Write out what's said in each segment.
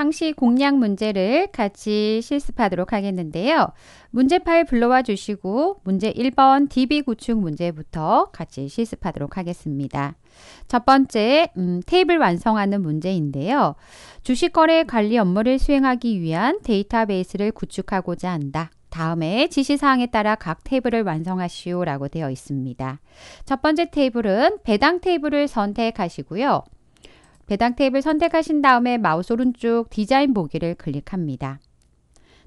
상시 공략 문제를 같이 실습하도록 하겠는데요. 문제 파일 불러와 주시고 문제 1번 DB 구축 문제부터 같이 실습하도록 하겠습니다. 첫 번째, 음, 테이블 완성하는 문제인데요. 주식거래 관리 업무를 수행하기 위한 데이터베이스를 구축하고자 한다. 다음에 지시사항에 따라 각 테이블을 완성하시오 라고 되어 있습니다. 첫 번째 테이블은 배당 테이블을 선택하시고요. 배당 테이블 선택하신 다음에 마우스 오른쪽 디자인 보기를 클릭합니다.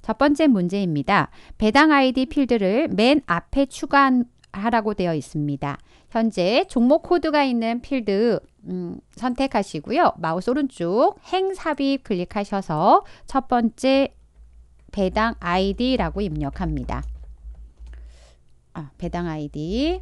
첫 번째 문제입니다. 배당 아이디 필드를 맨 앞에 추가하라고 되어 있습니다. 현재 종목 코드가 있는 필드 음, 선택하시고요. 마우스 오른쪽 행삽입 클릭하셔서 첫 번째 배당 아이디라고 입력합니다. 아, 배당 아이디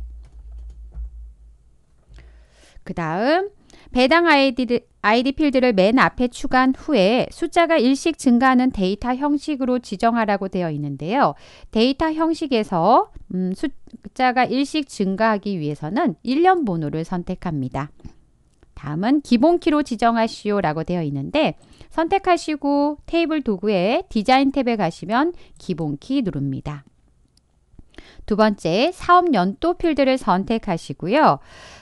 그 다음 배당 아이디, 아이디 필드를 맨 앞에 추가한 후에 숫자가 일씩 증가하는 데이터 형식으로 지정하라고 되어 있는데요. 데이터 형식에서 음, 숫자가 일씩 증가하기 위해서는 1년 번호를 선택합니다. 다음은 기본 키로 지정하시오 라고 되어 있는데 선택하시고 테이블 도구에 디자인 탭에 가시면 기본 키 누릅니다. 두 번째 사업 연도 필드를 선택하시고요.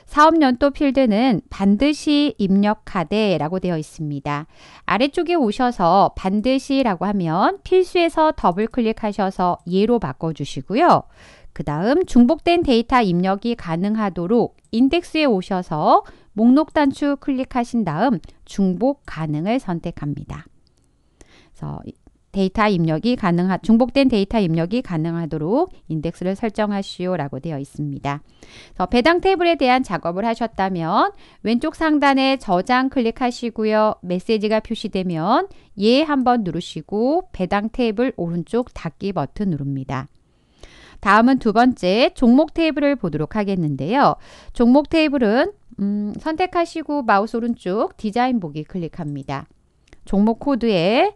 사업연도 필드는 반드시 입력하되라고 되어 있습니다. 아래쪽에 오셔서 반드시라고 하면 필수에서 더블 클릭하셔서 예로 바꿔주시고요. 그 다음 중복된 데이터 입력이 가능하도록 인덱스에 오셔서 목록 단추 클릭하신 다음 중복 가능을 선택합니다. 그래서 데이터 입력이 가능한 중복된 데이터 입력이 가능하도록 인덱스를 설정하시오라고 되어 있습니다. 배당 테이블에 대한 작업을 하셨다면 왼쪽 상단에 저장 클릭하시고요. 메시지가 표시되면 예 한번 누르시고 배당 테이블 오른쪽 닫기 버튼 누릅니다. 다음은 두 번째 종목 테이블을 보도록 하겠는데요. 종목 테이블은 음, 선택하시고 마우스 오른쪽 디자인 보기 클릭합니다. 종목 코드에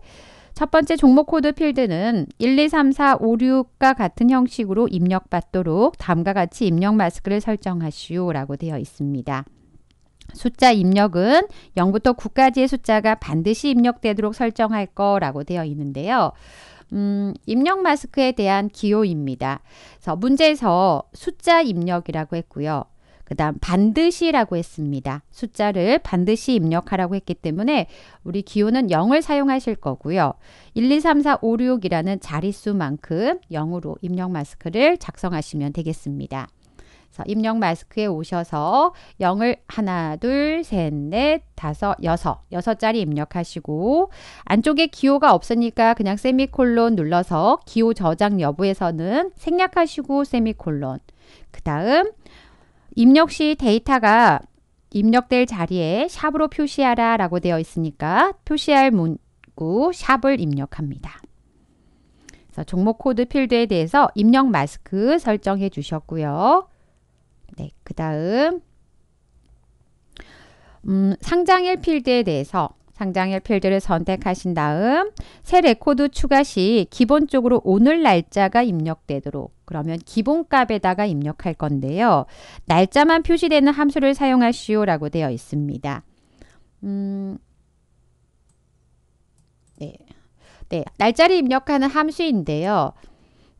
첫 번째 종목 코드 필드는 1, 2, 3, 4, 5, 6과 같은 형식으로 입력받도록 다음과 같이 입력 마스크를 설정하시오 라고 되어 있습니다. 숫자 입력은 0부터 9까지의 숫자가 반드시 입력되도록 설정할 거라고 되어 있는데요. 음, 입력 마스크에 대한 기호입니다. 그래서 문제에서 숫자 입력이라고 했고요. 그 다음 반드시라고 했습니다. 숫자를 반드시 입력하라고 했기 때문에 우리 기호는 0을 사용하실 거고요. 1, 2, 3, 4, 5, 6이라는 자릿수만큼 0으로 입력 마스크를 작성하시면 되겠습니다. 그래서 입력 마스크에 오셔서 0을 하나, 둘, 셋, 넷, 다섯, 여섯, 여섯 자리 입력하시고 안쪽에 기호가 없으니까 그냥 세미콜론 눌러서 기호 저장 여부에서는 생략하시고 세미콜론 그 다음 입력 시 데이터가 입력될 자리에 샵으로 표시하라 라고 되어 있으니까 표시할 문구 샵을 입력합니다. 그래서 종목 코드 필드에 대해서 입력 마스크 설정해 주셨고요. 네, 그 다음 음, 상장일 필드에 대해서 상장일 필드를 선택하신 다음 새 레코드 추가 시 기본적으로 오늘 날짜가 입력되도록 그러면 기본값에다가 입력할 건데요. 날짜만 표시되는 함수를 사용하시오 라고 되어 있습니다. 음, 네. 네, 날짜를 입력하는 함수인데요.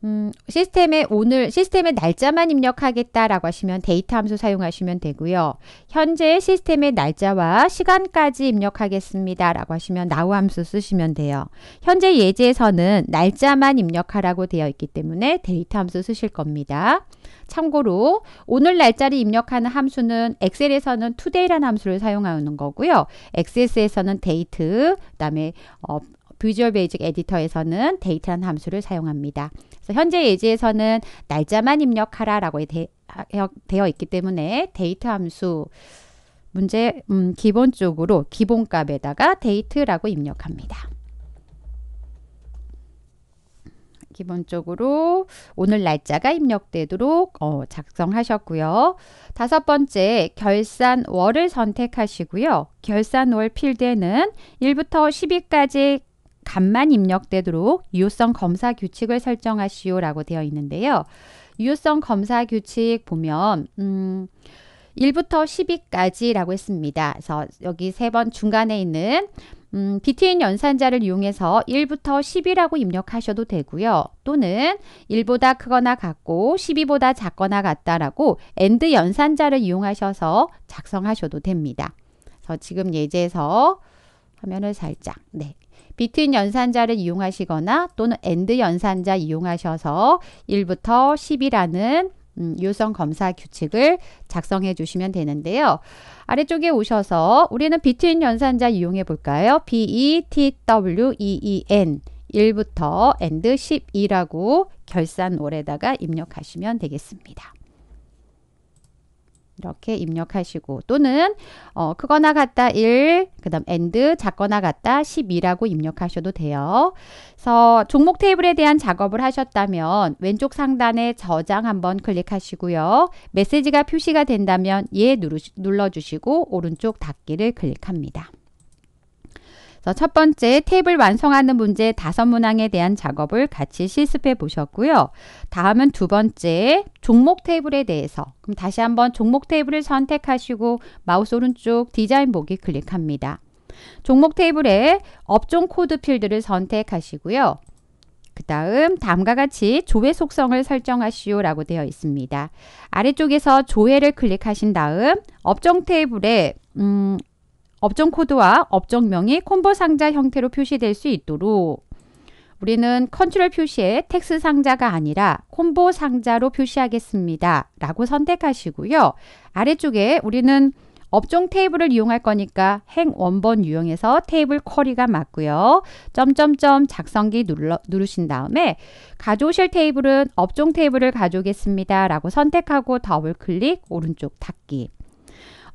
음, 시스템에 오늘 시스템의 날짜만 입력하겠다라고 하시면 데이터 함수 사용하시면 되고요. 현재 시스템의 날짜와 시간까지 입력하겠습니다라고 하시면 나우 함수 쓰시면 돼요. 현재 예제에서는 날짜만 입력하라고 되어 있기 때문에 데이터 함수 쓰실 겁니다. 참고로 오늘 날짜를 입력하는 함수는 엑셀에서는 today라는 함수를 사용하는 거고요. 엑세스에서는 데이트, 그다음에 어, 비주얼 베이직 에디터에서는 데이트라는 함수를 사용합니다. 그래서 현재 예제에서는 날짜만 입력하라 라고 되, 어 있기 때문에 데이트 함수 문제 음, 기본적으로 기본값에다가 데이트라고 입력합니다. 기본적으로 오늘 날짜가 입력되도록 어, 작성하셨고요. 다섯 번째 결산월을 선택하시고요. 결산월 필드에는 1부터 10위까지 값만 입력되도록 유효성 검사 규칙을 설정하시오라고 되어 있는데요. 유효성 검사 규칙 보면 음, 1부터 10위까지라고 했습니다. 그래서 여기 세 번 중간에 있는 음, BTN 연산자를 이용해서 1부터 10이라고 입력하셔도 되고요. 또는 1보다 크거나 같고 12보다 작거나 같다라고 AND 연산자를 이용하셔서 작성하셔도 됩니다. 그래서 지금 예제에서 화면을 살짝 네 비트윈 연산자를 이용하시거나 또는 엔드 연산자 이용하셔서 1부터 10이라는 음, 유효성 검사 규칙을 작성해 주시면 되는데요. 아래쪽에 오셔서 우리는 비트윈 연산자 이용해 볼까요? BETWEEN 1부터 a n 12라고 결산올에다가 입력하시면 되겠습니다. 이렇게 입력하시고 또는 어, 크거나 같다 1, 그 다음 and 작거나 같다 1 2라고 입력하셔도 돼요. 그래서 종목 테이블에 대한 작업을 하셨다면 왼쪽 상단에 저장 한번 클릭하시고요. 메시지가 표시가 된다면 예 누르시, 눌러주시고 오른쪽 닫기를 클릭합니다. 첫 번째 테이블 완성하는 문제 다섯 문항에 대한 작업을 같이 실습해 보셨고요. 다음은 두 번째 종목 테이블에 대해서 그럼 다시 한번 종목 테이블을 선택하시고 마우스 오른쪽 디자인 보기 클릭합니다. 종목 테이블에 업종 코드 필드를 선택하시고요. 그 다음 다음과 같이 조회 속성을 설정하시오 라고 되어 있습니다. 아래쪽에서 조회를 클릭하신 다음 업종 테이블에 음, 업종 코드와 업종명이 콤보 상자 형태로 표시될 수 있도록 우리는 컨트롤 표시에 텍스 상자가 아니라 콤보 상자로 표시하겠습니다. 라고 선택하시고요. 아래쪽에 우리는 업종 테이블을 이용할 거니까 행 원본 유형에서 테이블 쿼리가 맞고요. 점점점 작성기 눌러, 누르신 다음에 가져오실 테이블은 업종 테이블을 가져오겠습니다. 라고 선택하고 더블 클릭 오른쪽 닫기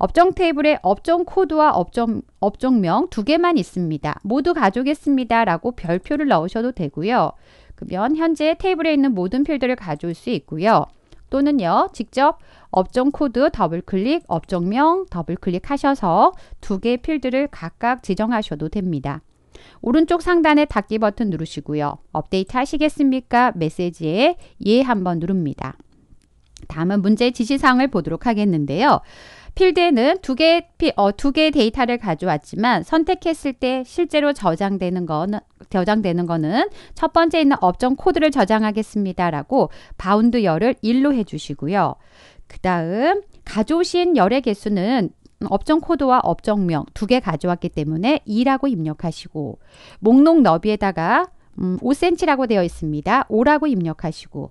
업종 테이블에 업종 코드와 업종, 업종명 두 개만 있습니다. 모두 가져오겠습니다. 라고 별표를 넣으셔도 되고요. 그러면 현재 테이블에 있는 모든 필드를 가져올 수 있고요. 또는요. 직접 업종 코드 더블클릭, 업종명 더블클릭하셔서 두 개의 필드를 각각 지정하셔도 됩니다. 오른쪽 상단에 닫기 버튼 누르시고요. 업데이트 하시겠습니까? 메시지에 예 한번 누릅니다. 다음은 문제 지시사항을 보도록 하겠는데요. 필드에는 두 개의 어, 두 개의 데이터를 가져왔지만 선택했을 때 실제로 저장되는 거는 저장되는 거는 첫 번째 있는 업종 코드를 저장하겠습니다라고 바운드 열을 1로 해주시고요. 그 다음 가져오신 열의 개수는 업종 코드와 업종명 두 개 가져왔기 때문에 2라고 입력하시고 목록 너비에다가 음, 5cm라고 되어 있습니다. 5라고 입력하시고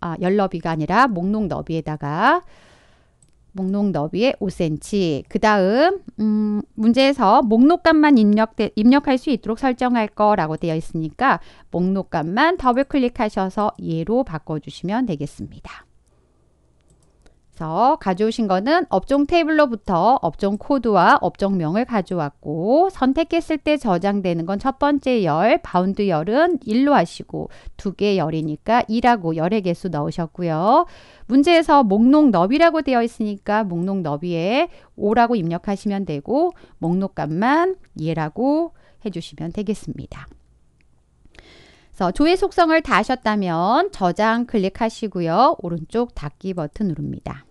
아, 열 너비가 아니라 목록 너비에다가 목록 너비의 5cm. 그 다음 음, 문제에서 목록값만 입력 입력할 수 있도록 설정할 거라고 되어 있으니까 목록값만 더블 클릭하셔서 예로 바꿔주시면 되겠습니다. 그래서 가져오신 거는 업종 테이블로부터 업종 코드와 업종명을 가져왔고 선택했을 때 저장되는 건 첫 번째 열, 바운드 열은 1로 하시고 두개 열이니까 2라고 열의 개수 넣으셨고요. 문제에서 목록 너비라고 되어 있으니까 목록 너비에 5라고 입력하시면 되고 목록값만 예라고 해주시면 되겠습니다. 조회 속성을 다 하셨다면 저장 클릭하시고요. 오른쪽 닫기 버튼 누릅니다.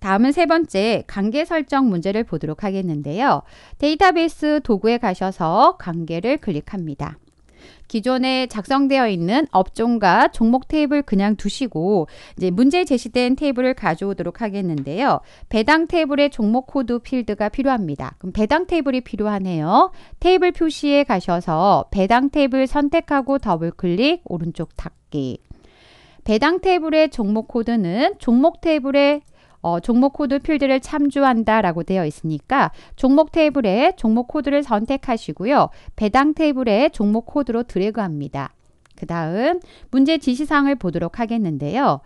다음은 세 번째 관계 설정 문제를 보도록 하겠는데요. 데이터베이스 도구에 가셔서 관계를 클릭합니다. 기존에 작성되어 있는 업종과 종목 테이블 그냥 두시고 이제 문제 제시된 테이블을 가져오도록 하겠는데요. 배당 테이블의 종목 코드 필드가 필요합니다. 그럼 배당 테이블이 필요하네요. 테이블 표시에 가셔서 배당 테이블 선택하고 더블 클릭 오른쪽 닫기 배당 테이블의 종목 코드는 종목 테이블의 어, 종목 코드 필드를 참조한다라고 되어 있으니까 종목 테이블에 종목 코드를 선택하시고요. 배당 테이블에 종목 코드로 드래그합니다. 그 다음 문제 지시사항을 보도록 하겠는데요.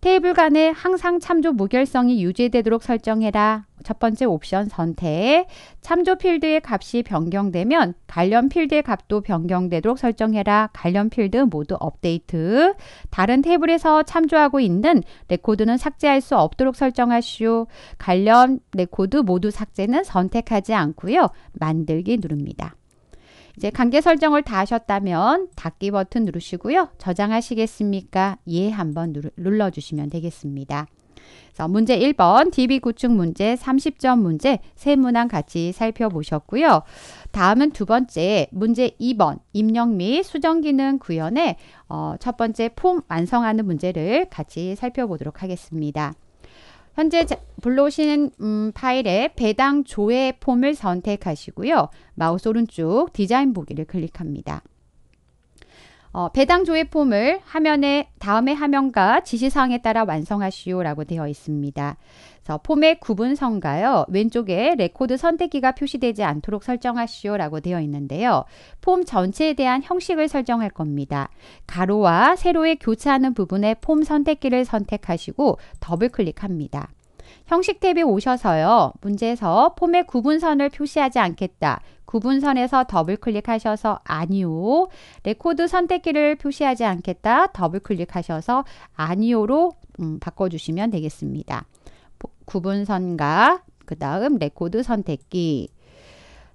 테이블 간에 항상 참조 무결성이 유지되도록 설정해라. 첫 번째 옵션 선택. 참조 필드의 값이 변경되면 관련 필드의 값도 변경되도록 설정해라. 관련 필드 모두 업데이트. 다른 테이블에서 참조하고 있는 레코드는 삭제할 수 없도록 설정하시오. 관련 레코드 모두 삭제는 선택하지 않고요. 만들기 누릅니다. 이제 관계 설정을 다 하셨다면 닫기 버튼 누르시고요. 저장하시겠습니까? 예 한번 눌러주시면 되겠습니다. 그래서 문제 1번 DB 구축 문제 30점 문제 세 문항 같이 살펴보셨고요. 다음은 두 번째 문제 2번 입력 및 수정 기능 구현의 어, 첫 번째 폼 완성하는 문제를 같이 살펴보도록 하겠습니다. 현재 불러오시는 음, 파일에 배당 조회 폼을 선택하시고요. 마우스 오른쪽 디자인 보기를 클릭합니다. 어, 배당 조회 폼을 화면에 다음에 화면과 지시사항에 따라 완성하시오라고 되어 있습니다. 그래서 폼의 구분선가요. 왼쪽에 레코드 선택기가 표시되지 않도록 설정하시오라고 되어 있는데요. 폼 전체에 대한 형식을 설정할 겁니다. 가로와 세로에 교차하는 부분에 폼 선택기를 선택하시고 더블 클릭합니다. 형식 탭에 오셔서요. 문제에서 폼의 구분선을 표시하지 않겠다. 구분선에서 더블 클릭하셔서 아니요. 레코드 선택기를 표시하지 않겠다. 더블 클릭하셔서 아니요로 음, 바꿔주시면 되겠습니다. 구분선과 그 다음 레코드 선택기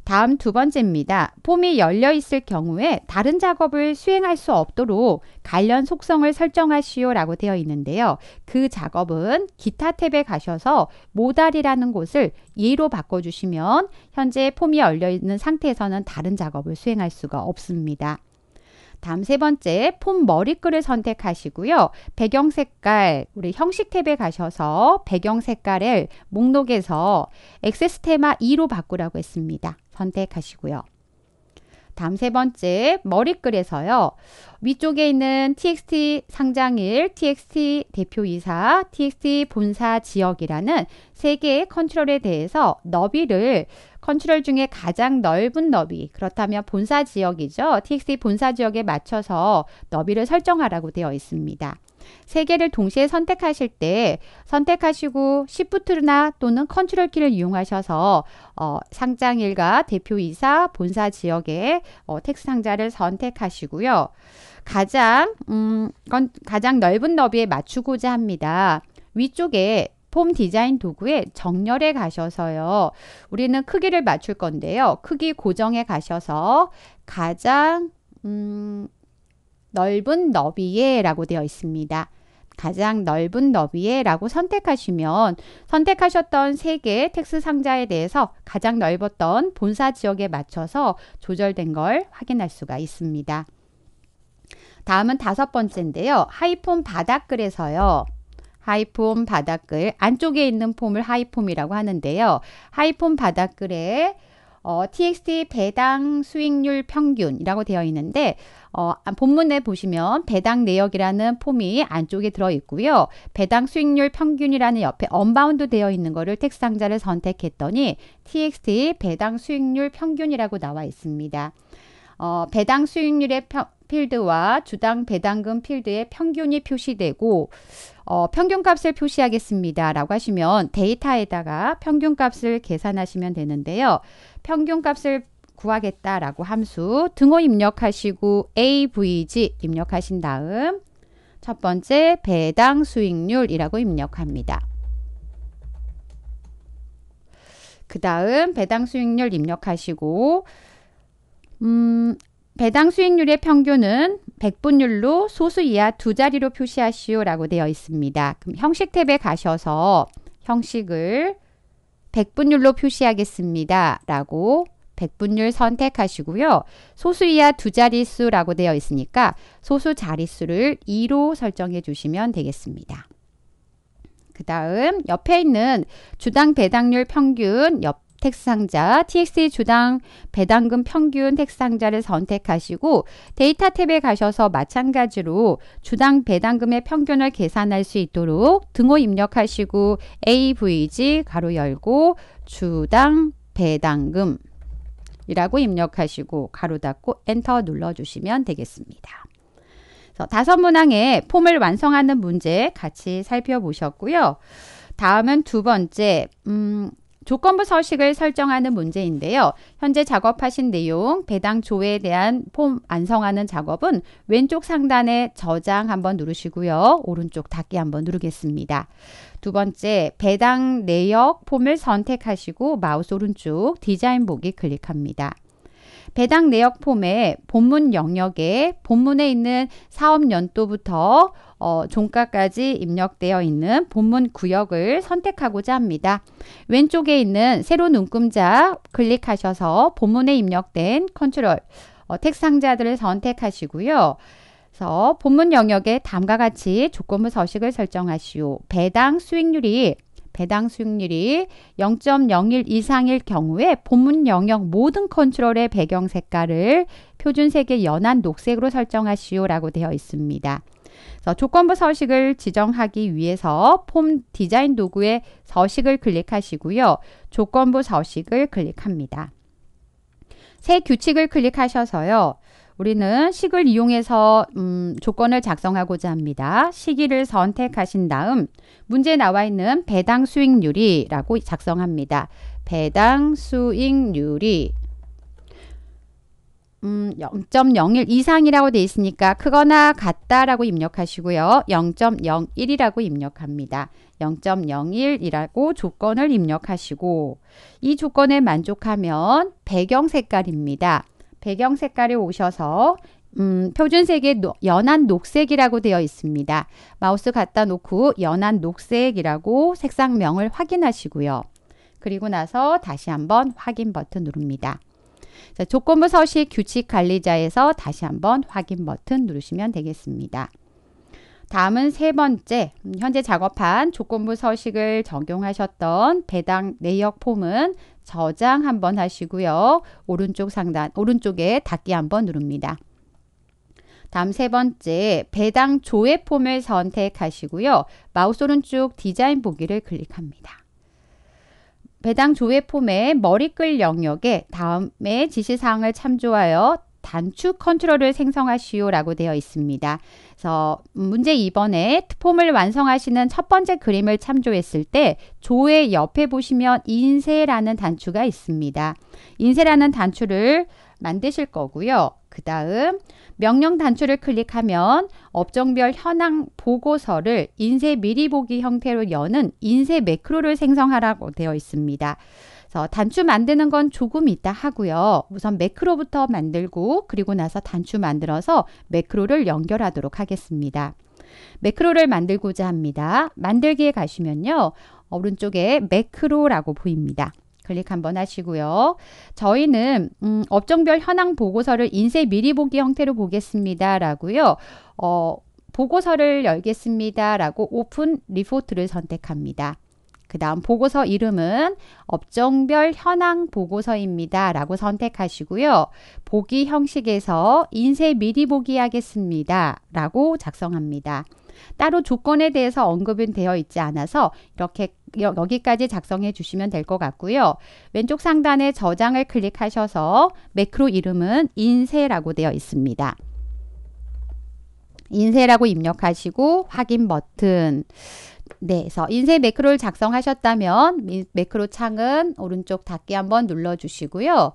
다음 두 번째입니다. 폼이 열려 있을 경우에 다른 작업을 수행할 수 없도록 관련 속성을 설정하시오 라고 되어 있는데요. 그 작업은 기타 탭에 가셔서 모달이라는 곳을 예로 바꿔주시면 현재 폼이 열려 있는 상태에서는 다른 작업을 수행할 수가 없습니다. 다음 세 번째 폼 머리글을 선택하시고요. 배경 색깔 우리 형식 탭에 가셔서 배경 색깔을 목록에서 액세스 테마 2로 바꾸라고 했습니다. 선택하시고요. 다음 세 번째 머리글에서요. 위쪽에 있는 txt 상장일, txt 대표이사, txt 본사 지역이라는 세 개의 컨트롤에 대해서 너비를 컨트롤 중에 가장 넓은 너비, 그렇다면 본사 지역이죠. txt 본사 지역에 맞춰서 너비를 설정하라고 되어 있습니다. 세 개를 동시에 선택하실 때 선택하시고 시프트나 또는 컨트롤 키를 이용하셔서 어, 상장 일과 대표 이사 본사 지역의 어, 텍스 상자를 선택하시고요. 가장 음, 가장 넓은 너비에 맞추고자 합니다. 위쪽에 폼 디자인 도구에 정렬에 가셔서요. 우리는 크기를 맞출 건데요. 크기 고정에 가셔서 가장 음, 넓은 너비에 라고 되어 있습니다. 가장 넓은 너비에 라고 선택하시면 선택하셨던 3 개의 텍스 상자에 대해서 가장 넓었던 본사 지역에 맞춰서 조절된 걸 확인할 수가 있습니다. 다음은 다섯 번째인데요. 하이폼 바닥글에서요. 하이폼 바닥글 안쪽에 있는 폼을 하이폼이라고 하는데요. 하이폼 바닥글에 어, TXT 배당 수익률 평균이라고 되어 있는데 어, 아, 본문에 보시면 배당 내역이라는 폼이 안쪽에 들어 있고요. 배당 수익률 평균이라는 옆에 언바운드 되어 있는 거를 텍스 상자를 선택했더니 TXT 배당 수익률 평균이라고 나와 있습니다. 어, 배당 수익률의 평, 필드와 주당 배당금 필드의 평균이 표시되고 어, 평균값을 표시하겠습니다. 라고 하시면 데이터에다가 평균값을 계산하시면 되는데요. 평균값을 구하겠다라고 함수 등호 입력하시고 AVG 입력하신 다음 첫 번째 배당 수익률이라고 입력합니다. 그 다음 배당 수익률 입력하시고 음, 배당 수익률의 평균은 백분율로 소수 이하 두 자리로 표시하시오라고 되어 있습니다. 그럼 형식 탭에 가셔서 형식을 백분율로 표시하겠습니다. 라고 백분율 선택하시고요. 소수 이하 두 자릿수라고 되어 있으니까 소수 자릿수를 2로 설정해 주시면 되겠습니다. 그 다음 옆에 있는 주당 배당률 평균 옆에 택상자 TXA 주당 배당금 평균 택상자를 선택하시고 데이터 탭에 가셔서 마찬가지로 주당 배당금의 평균을 계산할 수 있도록 등호 입력하시고 AVG 가로 열고 주당 배당금 이라고 입력하시고 가로 닫고 엔터 눌러주시면 되겠습니다. 다섯 문항의 폼을 완성하는 문제 같이 살펴보셨고요. 다음은 두 번째, 음, 조건부 서식을 설정하는 문제인데요. 현재 작업하신 내용, 배당 조회에 대한 폼안성하는 작업은 왼쪽 상단에 저장 한번 누르시고요. 오른쪽 닫기 한번 누르겠습니다. 두 번째, 배당 내역 폼을 선택하시고 마우스 오른쪽 디자인 보기 클릭합니다. 배당 내역 폼의 본문 영역에 본문에 있는 사업 연도부터 어, 종가까지 입력되어 있는 본문 구역을 선택하고자 합니다. 왼쪽에 있는 새로 눈금자 클릭하셔서 본문에 입력된 컨트롤 어, 텍 상자들을 선택하시고요. 그래서 본문 영역에 다음과 같이 조건부 서식을 설정하시오. 배당 수익률이 배당 수익률이 0.01 이상일 경우에 본문 영역 모든 컨트롤의 배경 색깔을 표준 색의 연한 녹색으로 설정하시오라고 되어 있습니다. 조건부 서식을 지정하기 위해서 폼 디자인 도구의 서식을 클릭하시고요. 조건부 서식을 클릭합니다. 새 규칙을 클릭하셔서요. 우리는 식을 이용해서 음, 조건을 작성하고자 합니다. 시기를 선택하신 다음 문제에 나와 있는 배당 수익률이라고 작성합니다. 배당 수익률이 음, 0.01 이상이라고 되어 있으니까 크거나 같다라고 입력하시고요. 0.01이라고 입력합니다. 0.01이라고 조건을 입력하시고 이 조건에 만족하면 배경 색깔입니다. 배경 색깔에 오셔서 음, 표준색의 노, 연한 녹색이라고 되어 있습니다. 마우스 갖다 놓고 연한 녹색이라고 색상명을 확인하시고요. 그리고 나서 다시 한번 확인 버튼 누릅니다. 자, 조건부 서식 규칙 관리자에서 다시 한번 확인 버튼 누르시면 되겠습니다. 다음은 세 번째, 음, 현재 작업한 조건부 서식을 적용하셨던 배당 내역 폼은 저장 한번 하시고요. 오른쪽 상단, 오른쪽에 닫기 한번 누릅니다. 다음 세 번째, 배당 조회 폼을 선택하시고요. 마우스 오른쪽 디자인 보기를 클릭합니다. 배당 조회 폼의 머리글 영역에 다음에 지시사항을 참조하여 단축 컨트롤을 생성하시오라고 되어 있습니다. 그래서 문제 2번에 폼을 완성하시는 첫 번째 그림을 참조했을 때 조의 옆에 보시면 인쇄라는 단추가 있습니다. 인쇄라는 단추를 만드실 거고요. 그 다음 명령 단추를 클릭하면 업종별 현황 보고서를 인쇄 미리 보기 형태로 여는 인쇄 매크로를 생성하라고 되어 있습니다. 그래서 단추 만드는 건 조금 이따 하고요. 우선 매크로부터 만들고 그리고 나서 단추 만들어서 매크로를 연결하도록 하겠습니다. 매크로를 만들고자 합니다. 만들기에 가시면요. 오른쪽에 매크로라고 보입니다. 클릭 한번 하시고요. 저희는 음, 업종별 현황 보고서를 인쇄 미리 보기 형태로 보겠습니다. 라고요. 어, 보고서를 열겠습니다. 라고 오픈 리포트를 선택합니다. 그 다음 보고서 이름은 업종별 현황 보고서입니다. 라고 선택하시고요. 보기 형식에서 인쇄 미리 보기 하겠습니다. 라고 작성합니다. 따로 조건에 대해서 언급은 되어 있지 않아서 이렇게 여기까지 작성해 주시면 될 것 같고요. 왼쪽 상단에 저장을 클릭하셔서 매크로 이름은 인쇄라고 되어 있습니다. 인쇄라고 입력하시고 확인 버튼 네, 그래서 인쇄 매크로를 작성하셨다면 매크로 창은 오른쪽 닫기 한번 눌러주시고요.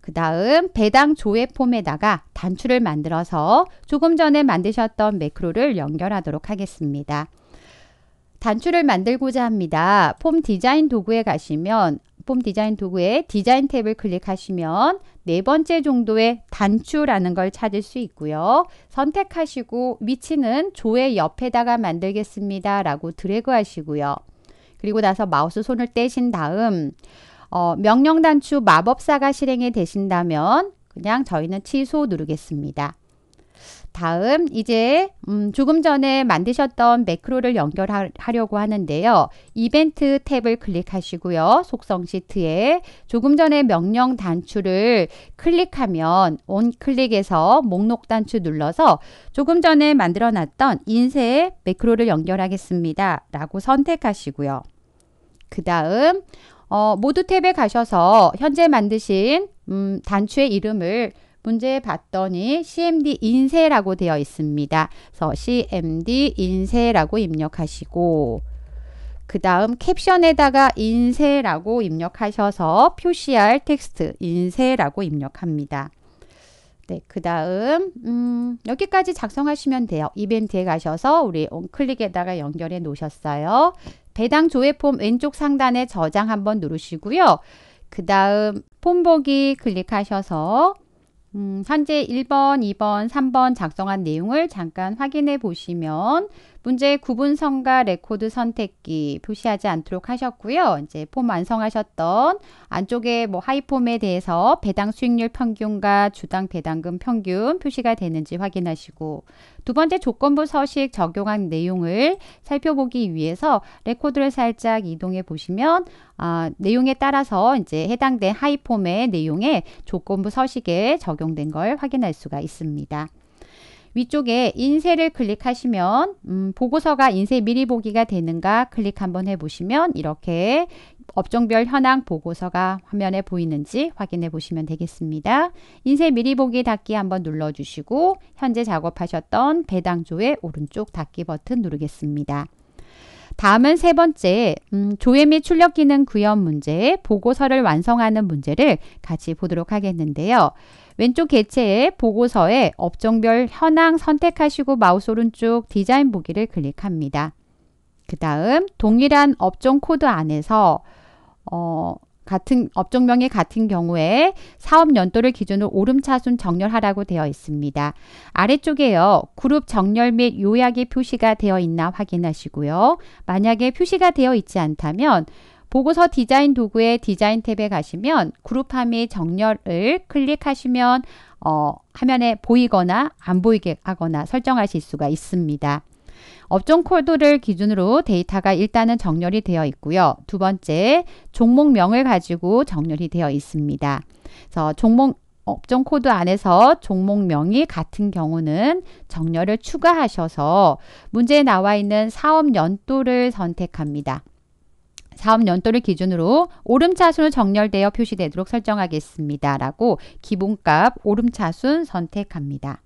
그 다음 배당 조회 폼에다가 단추를 만들어서 조금 전에 만드셨던 매크로를 연결하도록 하겠습니다. 단추를 만들고자 합니다. 폼 디자인 도구에 가시면 폼 디자인 도구의 디자인 탭을 클릭하시면 네 번째 정도의 단추라는 걸 찾을 수 있고요. 선택하시고 위치는 조의 옆에다가 만들겠습니다. 라고 드래그 하시고요. 그리고 나서 마우스 손을 떼신 다음 어, 명령 단추 마법사가 실행이 되신다면 그냥 저희는 취소 누르겠습니다. 다음 이제 음 조금 전에 만드셨던 매크로를 연결하려고 하는데요. 이벤트 탭을 클릭하시고요. 속성 시트에 조금 전에 명령 단추를 클릭하면 온 클릭에서 목록 단추 눌러서 조금 전에 만들어 놨던 인쇄 매크로를 연결하겠습니다. 라고 선택하시고요. 그 다음 어, 모두 탭에 가셔서 현재 만드신 음, 단추의 이름을 문제 봤더니 CMD 인쇄라고 되어 있습니다. 그래서 CMD 인쇄라고 입력하시고 그 다음 캡션에다가 인쇄라고 입력하셔서 표시할 텍스트 인쇄라고 입력합니다. 네, 그 다음 음, 여기까지 작성하시면 돼요. 이벤트에 가셔서 우리 온클릭에다가 연결해 놓으셨어요. 배당 조회 폼 왼쪽 상단에 저장 한번 누르시고요. 그 다음 폼 보기 클릭하셔서 음, 현재 1번, 2번, 3번 작성한 내용을 잠깐 확인해 보시면 문제의 구분선과 레코드 선택기 표시하지 않도록 하셨고요. 이제 폼 완성하셨던 안쪽에 뭐 하이폼에 대해서 배당 수익률 평균과 주당 배당금 평균 표시가 되는지 확인하시고 두 번째 조건부 서식 적용한 내용을 살펴보기 위해서 레코드를 살짝 이동해 보시면 아, 내용에 따라서 이제 해당된 하이폼의 내용에 조건부 서식에 적용된 걸 확인할 수가 있습니다. 위쪽에 인쇄를 클릭하시면 음, 보고서가 인쇄 미리 보기가 되는가 클릭 한번 해보시면 이렇게 업종별 현황 보고서가 화면에 보이는지 확인해 보시면 되겠습니다. 인쇄 미리 보기 닫기 한번 눌러주시고 현재 작업하셨던 배당조의 오른쪽 닫기 버튼 누르겠습니다. 다음은 세 번째, 음, 조회 및 출력 기능 구현 문제, 보고서를 완성하는 문제를 같이 보도록 하겠는데요. 왼쪽 개체의 보고서에 업종별 현황 선택하시고 마우스 오른쪽 디자인 보기를 클릭합니다. 그 다음 동일한 업종 코드 안에서 어, 같은 업종명의 같은 경우에 사업 연도를 기준으로 오름차순 정렬하라고 되어 있습니다. 아래쪽에요. 그룹 정렬 및 요약이 표시가 되어 있나 확인하시고요. 만약에 표시가 되어 있지 않다면 보고서 디자인 도구의 디자인 탭에 가시면 그룹함의 정렬을 클릭하시면 어, 화면에 보이거나 안 보이게 하거나 설정하실 수가 있습니다. 업종 콜드를 기준으로 데이터가 일단은 정렬이 되어 있고요. 두 번째, 종목명을 가지고 정렬이 되어 있습니다. 그래서 종목 업종 코드 안에서 종목명이 같은 경우는 정렬을 추가하셔서 문제에 나와 있는 사업 연도를 선택합니다. 사업 연도를 기준으로 오름차순을 정렬되어 표시되도록 설정하겠습니다. 라고 기본값 오름차순 선택합니다.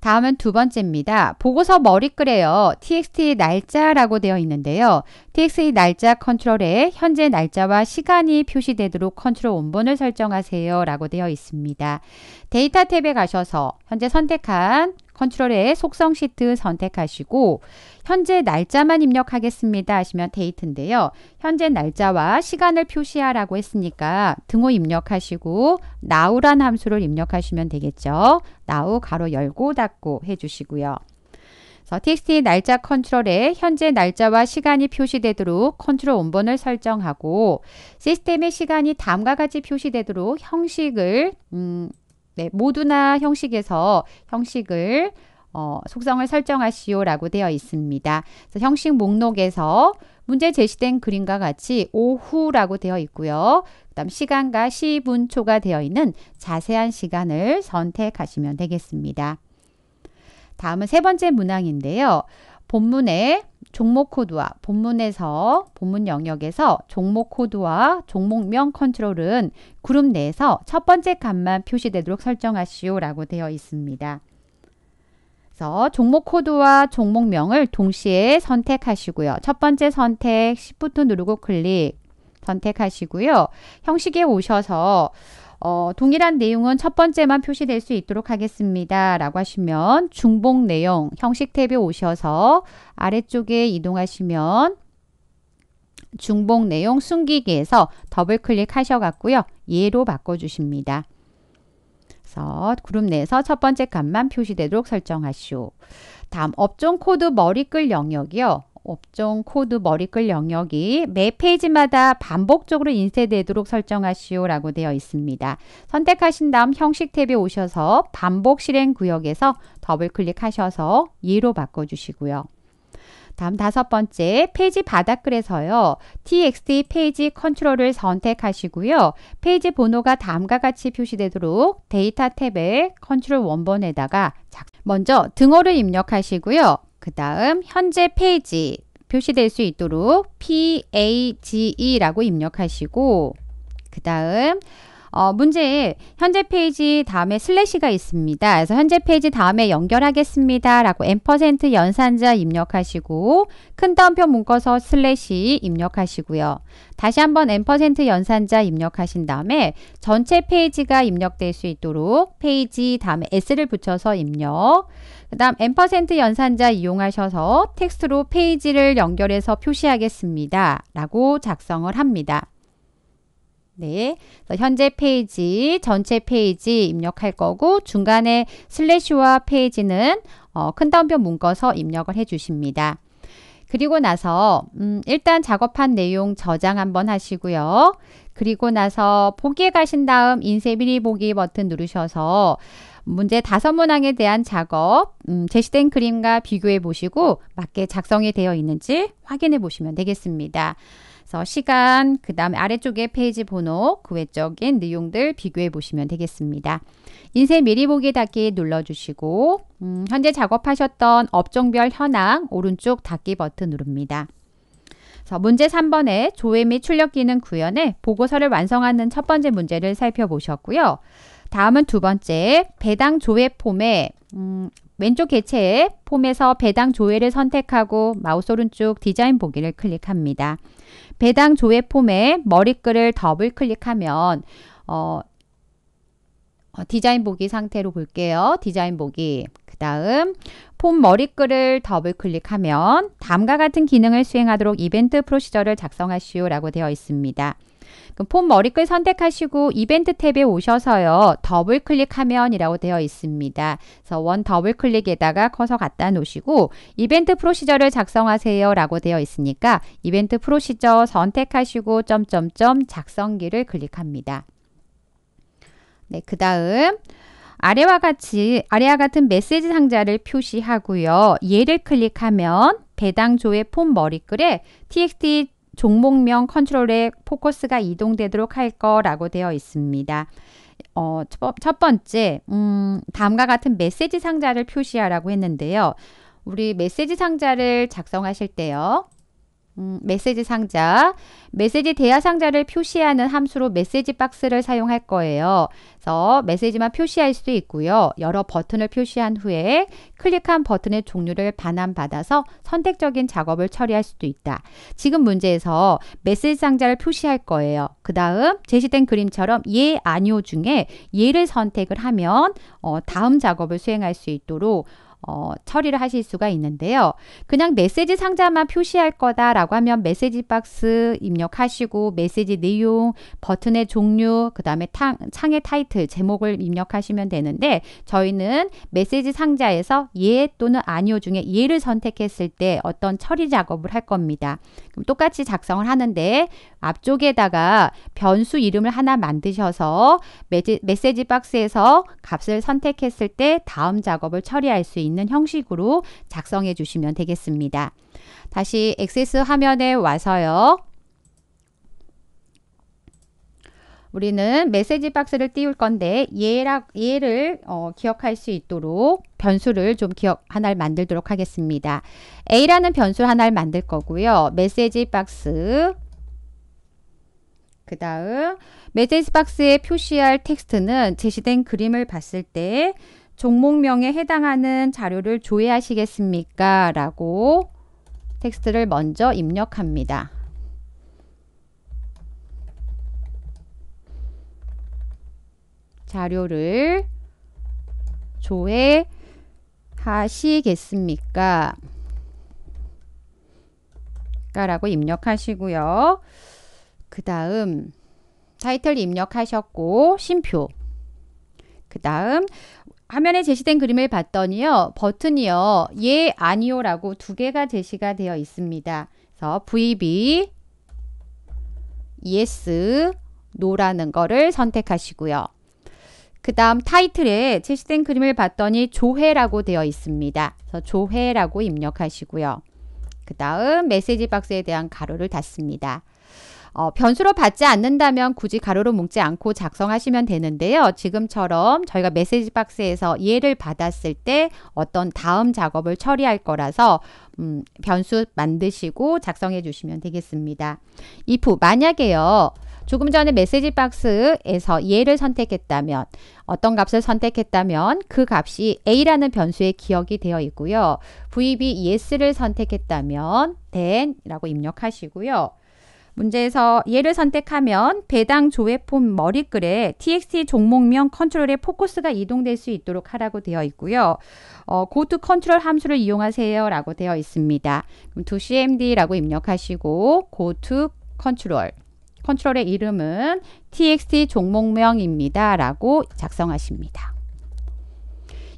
다음은 두 번째입니다. 보고서 머리글에요. txt 날짜라고 되어 있는데요. txt 날짜 컨트롤에 현재 날짜와 시간이 표시되도록 컨트롤 원본을 설정하세요. 라고 되어 있습니다. 데이터 탭에 가셔서 현재 선택한 컨트롤의 속성 시트 선택하시고 현재 날짜만 입력하겠습니다 하시면 데이트인데요. 현재 날짜와 시간을 표시하라고 했으니까 등호 입력하시고 now란 함수를 입력하시면 되겠죠. now 가로 열고 닫고 해주시고요. txt 날짜 컨트롤에 현재 날짜와 시간이 표시되도록 컨트롤 원본을 설정하고 시스템의 시간이 다음과 같이 표시되도록 형식을 음, 네, 모두나 형식에서 형식을 어, 속성을 설정하시오라고 되어 있습니다. 형식 목록에서 문제 제시된 그림과 같이 오후라고 되어 있고요. 그다음 시간과 시분초가 되어 있는 자세한 시간을 선택하시면 되겠습니다. 다음은 세 번째 문항인데요. 본문에 종목 코드와 본문에서 본문 영역에서 종목 코드와 종목명 컨트롤은 그룹 내에서 첫 번째 값만 표시되도록 설정하시오 라고 되어 있습니다. 그래서 종목 코드와 종목명을 동시에 선택하시고요. 첫 번째 선택 Shift 누르고 클릭 선택하시고요. 형식에 오셔서 어, 동일한 내용은 첫 번째만 표시될 수 있도록 하겠습니다. 라고 하시면 중복 내용 형식 탭에 오셔서 아래쪽에 이동하시면 중복 내용 숨기기에서 더블 클릭하셔갖고요. 예로 바꿔주십니다. 그래서 그룹 내에서 첫 번째 값만 표시되도록 설정하시오. 다음 업종 코드 머리글 영역이요. 업종 코드 머리글 영역이 매 페이지마다 반복적으로 인쇄되도록 설정하시오 라고 되어 있습니다. 선택하신 다음 형식 탭에 오셔서 반복 실행 구역에서 더블 클릭하셔서 예로 바꿔주시고요. 다음 다섯 번째 페이지 바닥글에서요. txt 페이지 컨트롤을 선택하시고요. 페이지 번호가 다음과 같이 표시되도록 데이터 탭에 컨트롤 원번에다가 먼저 등호를 입력하시고요. 그 다음 현재 페이지 표시될 수 있도록 PAGE라고 입력하시고 그 다음 어, 문제에 현재 페이지 다음에 슬래시가 있습니다. 그래서 현재 페이지 다음에 연결하겠습니다. 라고 n% 연산자 입력하시고 큰 따옴표 묶어서 슬래시 입력하시고요. 다시 한번 n% 연산자 입력하신 다음에 전체 페이지가 입력될 수 있도록 페이지 다음에 s를 붙여서 입력 그 다음 n% 연산자 이용하셔서 텍스트로 페이지를 연결해서 표시하겠습니다. 라고 작성을 합니다. 네. 현재 페이지, 전체 페이지 입력할 거고 중간에 슬래시와 페이지는 어, 큰 따옴표 묶어서 입력을 해 주십니다. 그리고 나서 음, 일단 작업한 내용 저장 한번 하시고요. 그리고 나서 보기에 가신 다음 인쇄 미리 보기 버튼 누르셔서 문제 다섯 문항에 대한 작업, 음, 제시된 그림과 비교해 보시고 맞게 작성이 되어 있는지 확인해 보시면 되겠습니다. 그래서 시간, 그 다음에 아래쪽에 페이지 번호, 그 외적인 내용들 비교해 보시면 되겠습니다. 인쇄 미리 보기 닫기 눌러주시고 음, 현재 작업하셨던 업종별 현황 오른쪽 닫기 버튼 누릅니다. 문제 3번의 조회 및 출력 기능 구현에 보고서를 완성하는 첫 번째 문제를 살펴보셨고요. 다음은 두 번째 배당 조회 폼의 음, 왼쪽 개체의 폼에서 배당 조회를 선택하고 마우스 오른쪽 디자인 보기를 클릭합니다. 배당 조회 폼에 머리글을 더블 클릭하면 어, 어, 디자인 보기 상태로 볼게요. 디자인 보기. 그 다음 폼 머리글을 더블 클릭하면 다음과 같은 기능을 수행하도록 이벤트 프로시저를 작성하시오 라고 되어 있습니다. 폼 머리글 선택하시고 이벤트 탭에 오셔서요. 더블 클릭하면이라고 되어 있습니다. 그래서 원 더블 클릭에다가 커서 갖다 놓으시고 이벤트 프로시저를 작성하세요 라고 되어 있으니까 이벤트 프로시저 선택하시고 점점점 작성기를 클릭합니다. 네, 그 다음 아래와 같이 아래와 같은 메시지 상자를 표시하고요. 얘를 클릭하면 배당조의 폼 머리글에 txt 종목명 컨트롤에 포커스가 이동되도록 할 거라고 되어 있습니다. 어, 첫 번째, 음, 다음과 같은 메시지 상자를 표시하라고 했는데요. 우리 메시지 상자를 작성하실 때요. 음, 메시지 상자, 메시지 대화 상자를 표시하는 함수로 메시지 박스를 사용할 거예요. 그래서 메시지만 표시할 수도 있고요. 여러 버튼을 표시한 후에 클릭한 버튼의 종류를 반환받아서 선택적인 작업을 처리할 수도 있다. 지금 문제에서 메시지 상자를 표시할 거예요. 그 다음 제시된 그림처럼 예, 아니오 중에 예를 선택을 하면 어, 다음 작업을 수행할 수 있도록 어, 처리를 하실 수가 있는데요. 그냥 메시지 상자만 표시할 거다라고 하면 메시지 박스 입력하시고 메시지 내용, 버튼의 종류, 그 다음에 창의 타이틀, 제목을 입력하시면 되는데 저희는 메시지 상자에서 예 또는 아니오 중에 예를 선택했을 때 어떤 처리 작업을 할 겁니다. 그럼 똑같이 작성을 하는데 앞쪽에다가 변수 이름을 하나 만드셔서 메시지 박스에서 값을 선택했을 때 다음 작업을 처리할 수 있는 형식으로 작성해 주시면 되겠습니다. 다시 액세스 화면에 와서요. 우리는 메시지 박스를 띄울 건데 얘라, 얘를 어, 기억할 수 있도록 변수를 좀 기억 하나를 만들도록 하겠습니다. A라는 변수 하나를 만들 거고요. 메시지 박스 그 다음 메세지 박스에 표시할 텍스트는 제시된 그림을 봤을 때 종목명에 해당하는 자료를 조회하시겠습니까? 라고 텍스트를 먼저 입력합니다. 자료를 조회하시겠습니까? 라고 입력하시고요. 그 다음 타이틀 입력하셨고 심표 그 다음 화면에 제시된 그림을 봤더니요. 버튼이요. 예, 아니요라고 두 개가 제시가 되어 있습니다. 그래서 VB, Yes, No라는 거를 선택하시고요. 그 다음 타이틀에 제시된 그림을 봤더니 조회라고 되어 있습니다. 그래서 조회라고 입력하시고요. 그 다음 메시지 박스에 대한 가로를 닫습니다. 어, 변수로 받지 않는다면 굳이 가로로 묶지 않고 작성하시면 되는데요. 지금처럼 저희가 메시지 박스에서 예를 받았을 때 어떤 다음 작업을 처리할 거라서 음, 변수 만드시고 작성해 주시면 되겠습니다. if 만약에요. 조금 전에 메시지 박스에서 예를 선택했다면 어떤 값을 선택했다면 그 값이 a라는 변수에 기억이 되어 있고요. vb yes를 선택했다면 then이라고 입력하시고요. 문제에서 얘를 선택하면 배당 조회폼 머리글에 txt 종목명 컨트롤의 포커스가 이동될 수 있도록 하라고 되어 있고요. 어, go to 컨트롤 함수를 이용하세요 라고 되어 있습니다. 그럼 t cmd라고 입력하시고 go to 컨트롤 컨트롤의 이름은 txt 종목명입니다 라고 작성하십니다.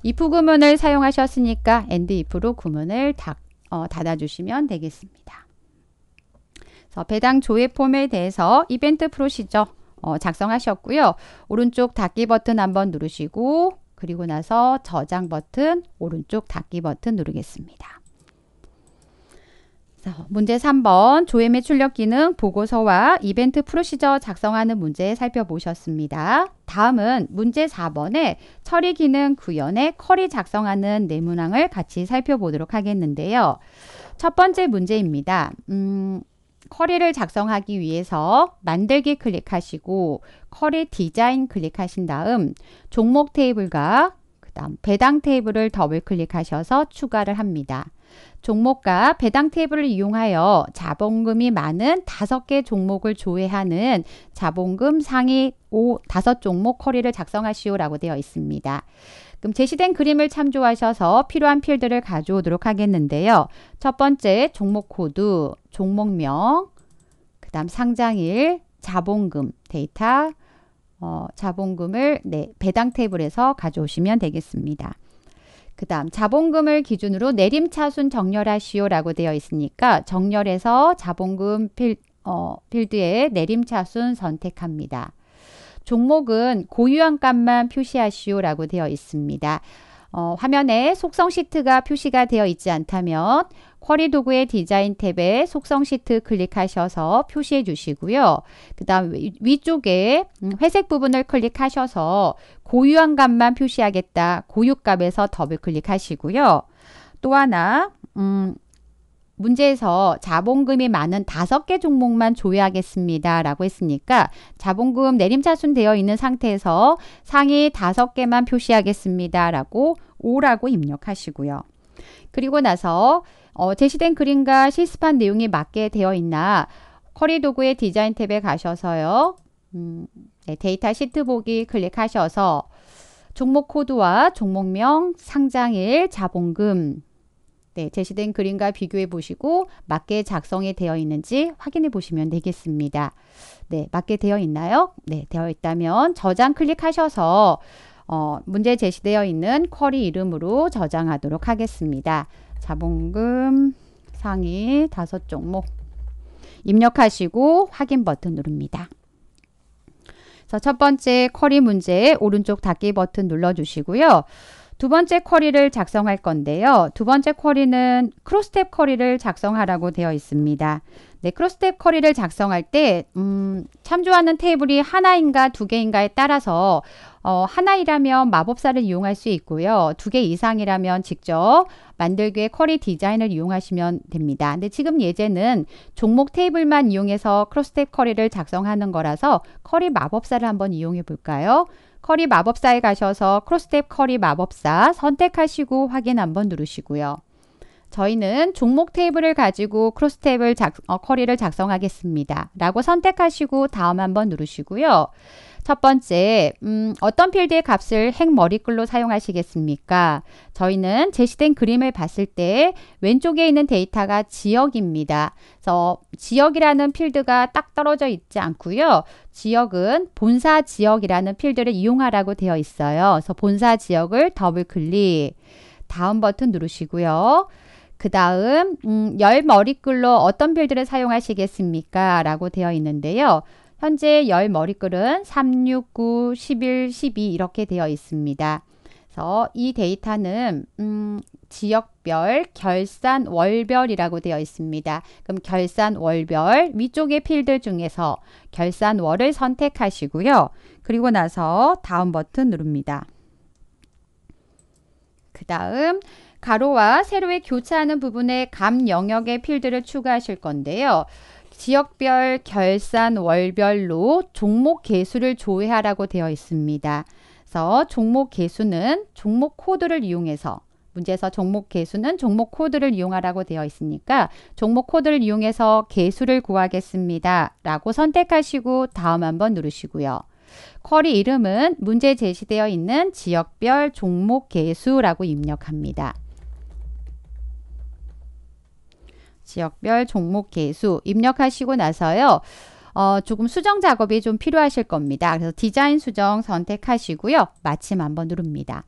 if 구문을 사용하셨으니까 and if로 구문을 닫, 어, 닫아주시면 되겠습니다. 어, 배당 조회 폼에 대해서 이벤트 프로시저 어, 작성하셨고요. 오른쪽 닫기 버튼 한번 누르시고 그리고 나서 저장 버튼 오른쪽 닫기 버튼 누르겠습니다. 문제 3번 조회 매출력 기능 보고서와 이벤트 프로시저 작성하는 문제 살펴보셨습니다. 다음은 문제 4번에 처리 기능 구현에 커리 작성하는 네문항을 같이 살펴보도록 하겠는데요. 첫 번째 문제입니다. 음, 커리를 작성하기 위해서 만들기 클릭하시고 커리 디자인 클릭하신 다음 종목 테이블과 그 다음 배당 테이블을 더블 클릭하셔서 추가를 합니다. 종목과 배당 테이블을 이용하여 자본금이 많은 다섯 개 종목을 조회하는 자본금 상위 5, 다 종목 커리를 작성하시오라고 되어 있습니다. 그럼 제시된 그림을 참조하셔서 필요한 필드를 가져오도록 하겠는데요. 첫 번째 종목 코드, 종목명, 그 다음 상장일, 자본금, 데이터, 어, 자본금을 네, 배당 테이블에서 가져오시면 되겠습니다. 그 다음 자본금을 기준으로 내림차순 정렬하시오 라고 되어 있으니까 정렬해서 자본금 필, 어, 필드에 내림차순 선택합니다. 종목은 고유한값만 표시하시오라고 되어 있습니다. 어, 화면에 속성 시트가 표시가 되어 있지 않다면 쿼리 도구의 디자인 탭에 속성 시트 클릭하셔서 표시해 주시고요. 그 다음 위쪽에 음, 회색 부분을 클릭하셔서 고유한 값만 표시하겠다. 고유값에서 더블 클릭하시고요. 또 하나 음, 문제에서 자본금이 많은 다섯 개 종목만 조회하겠습니다. 라고 했으니까 자본금 내림차순 되어 있는 상태에서 상위 다섯 개만 표시하겠습니다. 라고 5라고 입력하시고요. 그리고 나서 어, 제시된 그림과 실습한 내용이 맞게 되어 있나 커리 도구의 디자인 탭에 가셔서요. 음, 네, 데이터 시트 보기 클릭하셔서 종목 코드와 종목명, 상장일, 자본금 네, 제시된 그림과 비교해 보시고 맞게 작성이 되어 있는지 확인해 보시면 되겠습니다. 네, 맞게 되어 있나요? 네, 되어 있다면 저장 클릭하셔서 어, 문제 제시되어 있는 쿼리 이름으로 저장하도록 하겠습니다. 자본금 상위 다섯 종목 입력하시고 확인 버튼 누릅니다. 첫 번째 쿼리 문제 오른쪽 닫기 버튼 눌러주시고요. 두 번째 쿼리를 작성할 건데요. 두 번째 쿼리는 크로스탭 쿼리를 작성하라고 되어 있습니다. 네, 크로스탭 쿼리를 작성할 때 음, 참조하는 테이블이 하나인가 두 개인가에 따라서 어, 하나이라면 마법사를 이용할 수 있고요. 두 개 이상이라면 직접 만들기의 쿼리 디자인을 이용하시면 됩니다. 근데 지금 예제는 종목 테이블만 이용해서 크로스탭 쿼리를 작성하는 거라서 쿼리 마법사를 한번 이용해 볼까요? 커리 마법사에 가셔서 크로스텝 커리 마법사 선택하시고 확인 한번 누르시고요. 저희는 종목 테이블을 가지고 크로스텝을 작, 어, 커리를 작성하겠습니다. 라고 선택하시고 다음 한번 누르시고요. 첫 번째, 음, 어떤 필드의 값을 행 머리글로 사용하시겠습니까? 저희는 제시된 그림을 봤을 때 왼쪽에 있는 데이터가 지역입니다. 그래서 지역이라는 필드가 딱 떨어져 있지 않고요. 지역은 본사 지역이라는 필드를 이용하라고 되어 있어요. 그래서 본사 지역을 더블 클릭, 다음 버튼 누르시고요. 그 다음 음, 열 머리글로 어떤 필드를 사용하시겠습니까? 라고 되어 있는데요. 현재 열 머리글은 3, 6, 9, 11, 12 이렇게 되어 있습니다. 그래서 이 데이터는 음, 지역별 결산 월별이라고 되어 있습니다. 그럼 결산 월별 위쪽의 필드 중에서 결산 월을 선택하시고요. 그리고 나서 다음 버튼 누릅니다. 그 다음 가로와 세로의 교차하는 부분에 감 영역의 필드를 추가하실 건데요. 지역별 결산 월별로 종목 개수를 조회하라고 되어 있습니다. 그래서 종목 개수는 종목 코드를 이용해서 문제에서 종목 개수는 종목 코드를 이용하라고 되어 있으니까 종목 코드를 이용해서 개수를 구하겠습니다. 라고 선택하시고 다음 한번 누르시고요. 쿼리 이름은 문제 제시되어 있는 지역별 종목 개수라고 입력합니다. 지역별 종목 개수 입력하시고 나서요. 어, 조금 수정 작업이 좀 필요하실 겁니다. 그래서 디자인 수정 선택하시고요. 마침 한번 누릅니다.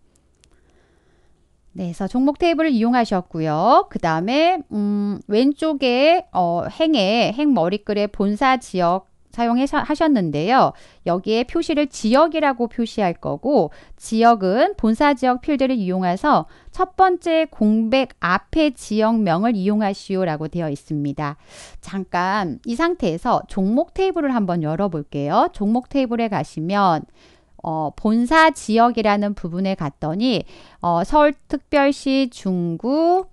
네, 그래서 종목 테이블을 이용하셨고요. 그 다음에 음, 왼쪽에 어, 행에 행머리글의 본사 지역 사용하셨는데요. 여기에 표시를 지역이라고 표시할 거고 지역은 본사 지역 필드를 이용해서 첫 번째 공백 앞에 지역명을 이용하시오라고 되어 있습니다. 잠깐 이 상태에서 종목 테이블을 한번 열어볼게요. 종목 테이블에 가시면 어, 본사 지역이라는 부분에 갔더니 어, 서울특별시 중구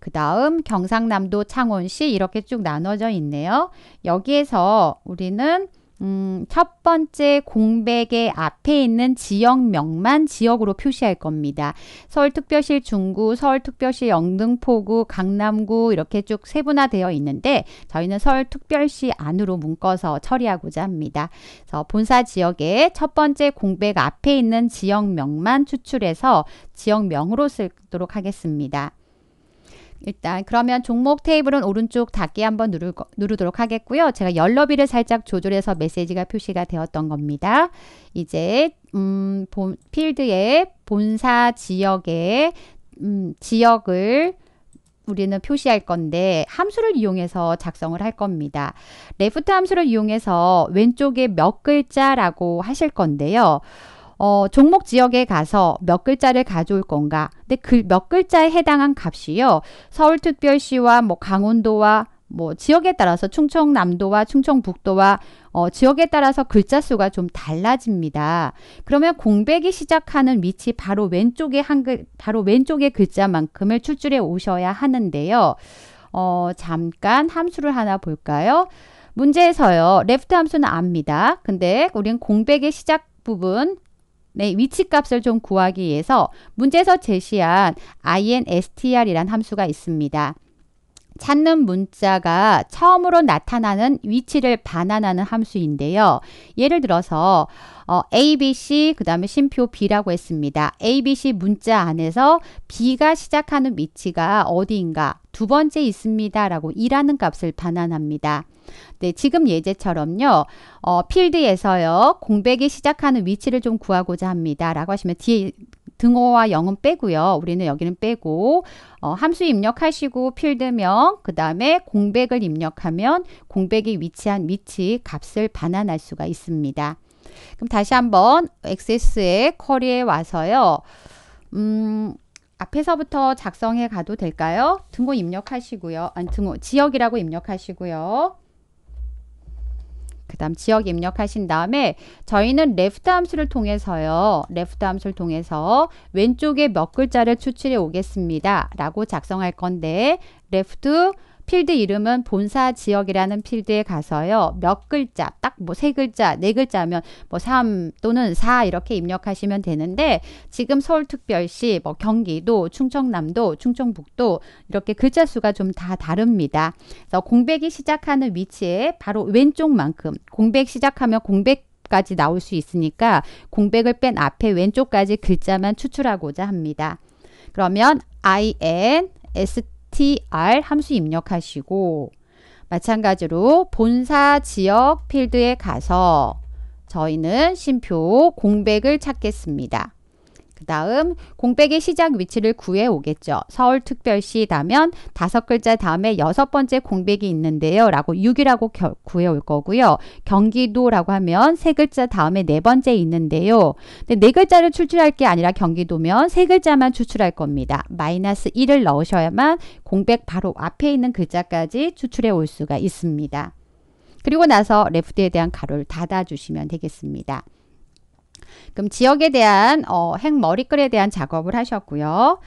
그 다음 경상남도 창원시 이렇게 쭉 나눠져 있네요. 여기에서 우리는 음, 첫 번째 공백의 앞에 있는 지역명만 지역으로 표시할 겁니다. 서울특별시 중구, 서울특별시 영등포구, 강남구 이렇게 쭉 세분화되어 있는데 저희는 서울특별시 안으로 묶어서 처리하고자 합니다. 그래서 본사 지역의 첫 번째 공백 앞에 있는 지역명만 추출해서 지역명으로 쓰도록 하겠습니다. 일단 그러면 종목 테이블은 오른쪽 닫기 한번 누르, 누르도록 하겠고요. 제가 연러비를 살짝 조절해서 메시지가 표시가 되었던 겁니다. 이제 음, 본, 필드에 본사 지역의 음, 지역을 우리는 표시할 건데 함수를 이용해서 작성을 할 겁니다. 레프트 함수를 이용해서 왼쪽에 몇 글자라고 하실 건데요. 어, 종목 지역에 가서 몇 글자를 가져올 건가? 근데 그 몇 글자에 해당한 값이요. 서울특별시와 뭐 강원도와 뭐 지역에 따라서 충청남도와 충청북도와 어, 지역에 따라서 글자 수가 좀 달라집니다. 그러면 공백이 시작하는 위치 바로 왼쪽에 한글 바로 왼쪽에 글자만큼을 출출해 오셔야 하는데요. 어, 잠깐 함수를 하나 볼까요? 문제에서요. 레프트 함수는 압니다. 근데 우리는 공백의 시작 부분 네, 위치값을 좀 구하기 위해서 문제에서 제시한 instr이란 함수가 있습니다. 찾는 문자가 처음으로 나타나는 위치를 반환하는 함수인데요. 예를 들어서 어, ABC 그 다음에 심표 B라고 했습니다. ABC 문자 안에서 B가 시작하는 위치가 어디인가 두 번째 있습니다 라고 2라는 값을 반환합니다. 네, 지금 예제처럼요. 어, 필드에서요. 공백이 시작하는 위치를 좀 구하고자 합니다. 라고 하시면 뒤에 등호와 영은 빼고요. 우리는 여기는 빼고 어, 함수 입력하시고 필드명 그 다음에 공백을 입력하면 공백이 위치한 위치 값을 반환할 수가 있습니다. 그럼 다시 한번 XS의 쿼리에 와서요. 음, 앞에서부터 작성해 가도 될까요? 등호 입력하시고요. 아니, 등호 지역이라고 입력하시고요. 그다음 지역 입력하신 다음에 저희는 레프트 함수를 통해서요. 레프트 함수를 통해서 왼쪽에 몇 글자를 추출해 오겠습니다. 라고 작성할 건데 레프트 필드 이름은 본사 지역이라는 필드에 가서요. 몇 글자, 딱 뭐 세 글자, 네 글자면 뭐 3 또는 4 이렇게 입력하시면 되는데 지금 서울특별시, 뭐 경기도, 충청남도, 충청북도 이렇게 글자 수가 좀 다 다릅니다. 그래서 공백이 시작하는 위치에 바로 왼쪽만큼 공백 시작하면 공백 까지 나올 수 있으니까 공백을 뺀 앞에 왼쪽까지 글자만 추출하고자 합니다. 그러면 IN, ST, str 함수 입력하시고 마찬가지로 본사 지역 필드에 가서 저희는 심표 공백을 찾겠습니다. 그 다음 공백의 시작 위치를 구해 오겠죠. 서울특별시다면 다섯 글자 다음에 여섯 번째 공백이 있는데요. 라고 6이라고 구해 올 거고요. 경기도라고 하면 세 글자 다음에 네 번째 있는데요. 근데 네 글자를 추출할 게 아니라 경기도면 세 글자만 추출할 겁니다. 마이너스 1을 넣으셔야만 공백 바로 앞에 있는 글자까지 추출해 올 수가 있습니다. 그리고 나서 레프트에 대한 가로를 닫아주시면 되겠습니다. 그럼 지역에 대한 어, 핵 머리글에 대한 작업을 하셨고요.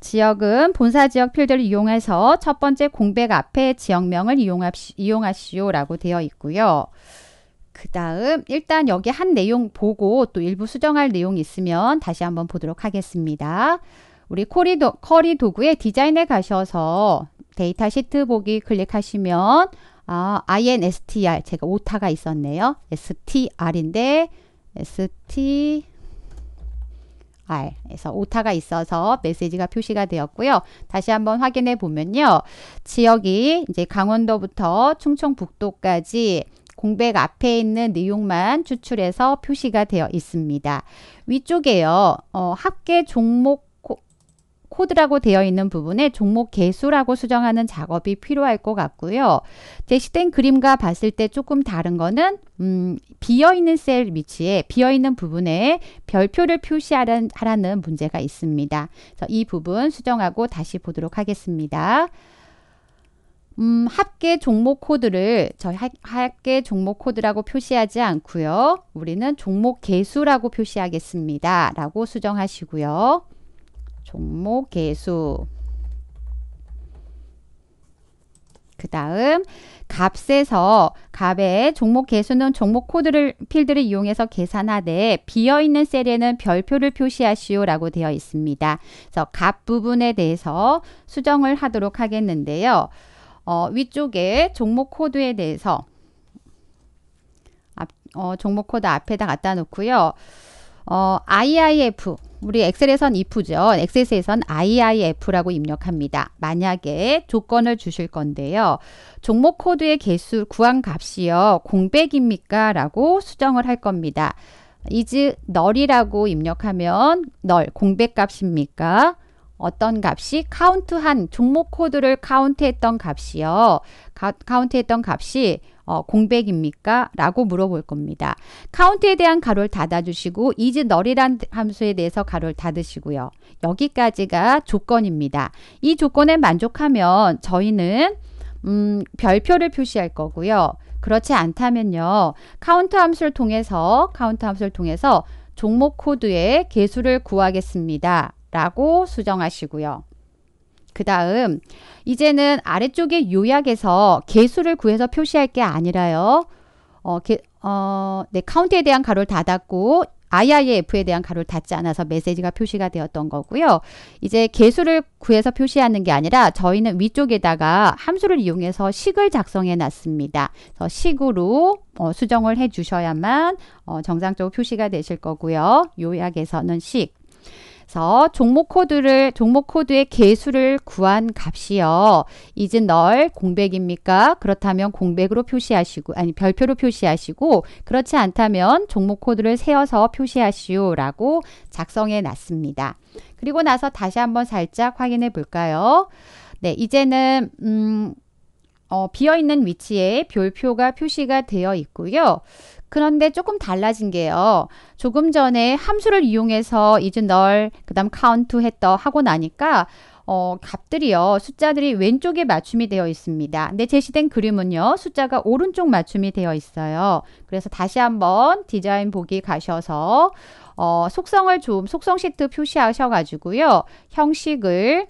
지역은 본사 지역 필드를 이용해서 첫 번째 공백 앞에 지역명을 이용 이용하시오라고 되어 있고요. 그 다음 일단 여기 한 내용 보고 또 일부 수정할 내용이 있으면 다시 한번 보도록 하겠습니다. 우리 코리도, 커리 도구의 디자인에 가셔서 데이터 시트 보기 클릭하시면 아, INSTR 제가 오타가 있었네요. STR인데 ST R에서 오타가 있어서 메시지가 표시가 되었고요. 다시 한번 확인해 보면요. 지역이 이제 강원도부터 충청북도까지 공백 앞에 있는 내용만 추출해서 표시가 되어 있습니다. 위쪽에요. 어, 합계 종목 코드라고 되어 있는 부분에 종목 개수라고 수정하는 작업이 필요할 것 같고요. 제시된 그림과 봤을 때 조금 다른 거는 음, 비어있는 셀 위치에 비어있는 부분에 별표를 표시하라는 문제가 있습니다. 그래서 이 부분 수정하고 다시 보도록 하겠습니다. 음, 합계 종목 코드를 저 합계 종목 코드라고 표시하지 않고요. 우리는 종목 개수라고 표시하겠습니다. 라고 수정하시고요. 종목 개수 그 다음 값에서 값의 종목 개수는 종목 코드를 필드를 이용해서 계산하되 비어있는 셀에는 별표를 표시하시오 라고 되어 있습니다. 그래서 값 부분에 대해서 수정을 하도록 하겠는데요. 어, 위쪽에 종목 코드에 대해서 앞, 어, 종목 코드 앞에다 갖다 놓고요. 어, IIF 우리 엑셀에선 if죠. 엑셀에선 IIF라고 입력합니다. 만약에 조건을 주실 건데요. 종목 코드의 개수 구한 값이요. 공백입니까? 라고 수정을 할 겁니다. 이즈 널이라고 입력하면 널 공백 값입니까? 어떤 값이 카운트한 종목 코드를 카운트했던 값이요. 가, 카운트했던 값이 어, 공백입니까? 라고 물어볼 겁니다. 카운트에 대한 가로를 닫아주시고 이제 널이란 함수에 대해서 가로를 닫으시고요. 여기까지가 조건입니다. 이 조건에 만족하면 저희는 음, 별표를 표시할 거고요. 그렇지 않다면요. 카운트 함수를 통해서 카운트 함수를 통해서 종목 코드의 개수를 구하겠습니다. 라고 수정하시고요. 그 다음 이제는 아래쪽에 요약에서 개수를 구해서 표시할 게 아니라요. 어, 개, 어, 네, 카운트에 대한 가로를 닫았고 IIF에 대한 가로를 닫지 않아서 메시지가 표시가 되었던 거고요. 이제 개수를 구해서 표시하는 게 아니라 저희는 위쪽에다가 함수를 이용해서 식을 작성해 놨습니다. 그래서 식으로 어, 수정을 해 주셔야만 어, 정상적으로 표시가 되실 거고요. 요약에서는 식. 그래서 종목 코드를 종목 코드의 개수를 구한 값이요. 이제 널 공백입니까? 그렇다면 공백으로 표시하시고 아니 별표로 표시하시고 그렇지 않다면 종목 코드를 세어서 표시하시오라고 작성해 놨습니다. 그리고 나서 다시 한번 살짝 확인해 볼까요? 네, 이제는 음, 어, 비어 있는 위치에 별표가 표시가 되어 있고요. 그런데 조금 달라진 게요. 조금 전에 함수를 이용해서 isNull, 그 다음 count 했더 하고 나니까 어, 값들이요. 숫자들이 왼쪽에 맞춤이 되어 있습니다. 근데 제시된 그림은요. 숫자가 오른쪽 맞춤이 되어 있어요. 그래서 다시 한번 디자인 보기 가셔서 어, 속성을 좀 속성 시트 표시하셔 가지고요. 형식을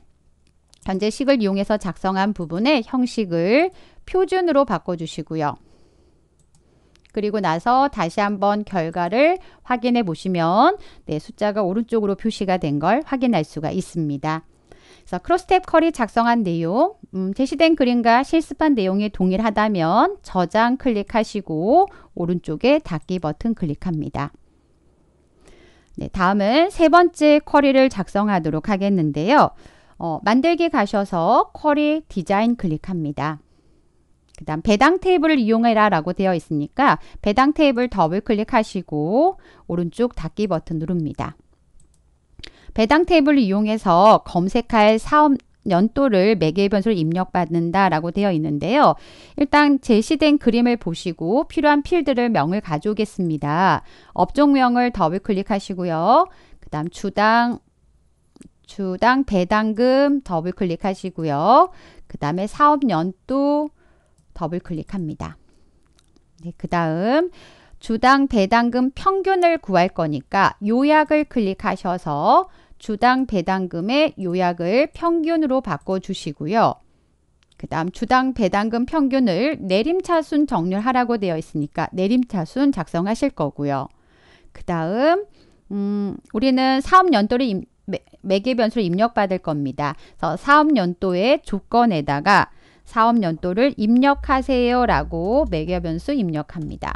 현재 식을 이용해서 작성한 부분의 형식을 표준으로 바꿔 주시고요. 그리고 나서 다시 한번 결과를 확인해 보시면 네, 숫자가 오른쪽으로 표시가 된 걸 확인할 수가 있습니다. 그래서 크로스탭 컬이 작성한 내용, 음, 제시된 그림과 실습한 내용이 동일하다면 저장 클릭하시고 오른쪽에 닫기 버튼 클릭합니다. 네, 다음은 세 번째 쿼리를 작성하도록 하겠는데요. 어, 만들기 가셔서 쿼리 디자인 클릭합니다. 그 다음 배당 테이블을 이용해라 라고 되어 있으니까 배당 테이블 더블 클릭하시고 오른쪽 닫기 버튼 누릅니다. 배당 테이블을 이용해서 검색할 사업 연도를 매개변수를 입력받는다 라고 되어 있는데요. 일단 제시된 그림을 보시고 필요한 필드를 명을 가져오겠습니다. 업종명을 더블 클릭하시고요. 그 다음 주당, 주당 배당금 더블 클릭하시고요. 그 다음에 사업 연도, 더블 클릭합니다. 네, 그 다음 주당 배당금 평균을 구할 거니까 요약을 클릭하셔서 주당 배당금의 요약을 평균으로 바꿔주시고요. 그 다음 주당 배당금 평균을 내림차순 정렬하라고 되어 있으니까 내림차순 작성하실 거고요. 그 다음 음, 우리는 사업연도를 매, 개변수를 입력받을 겁니다. 그래서 사업연도의 조건에다가 사업 연도를 입력하세요 라고 매개 변수 입력합니다.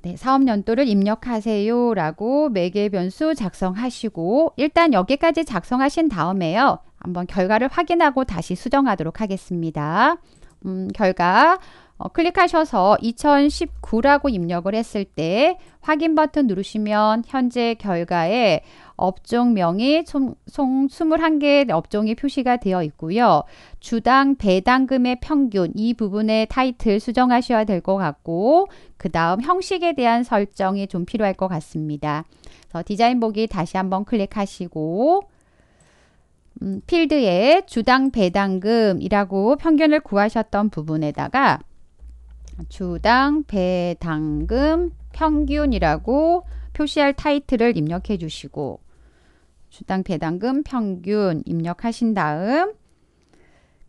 네, 사업 연도를 입력하세요 라고 매개 변수 작성하시고 일단 여기까지 작성하신 다음에요. 한번 결과를 확인하고 다시 수정하도록 하겠습니다. 음, 결과 어, 클릭하셔서 2019라고 입력을 했을 때 확인 버튼 누르시면 현재 결과에 업종명이 총, 21개 업종이 표시가 되어 있고요. 주당 배당금의 평균 이 부분의 타이틀 수정하셔야 될 것 같고 그 다음 형식에 대한 설정이 좀 필요할 것 같습니다. 그래서 디자인 보기 다시 한번 클릭하시고 음, 필드에 주당 배당금이라고 평균을 구하셨던 부분에다가 주당 배당금 평균이라고 표시할 타이틀을 입력해 주시고 주당 배당금 평균 입력하신 다음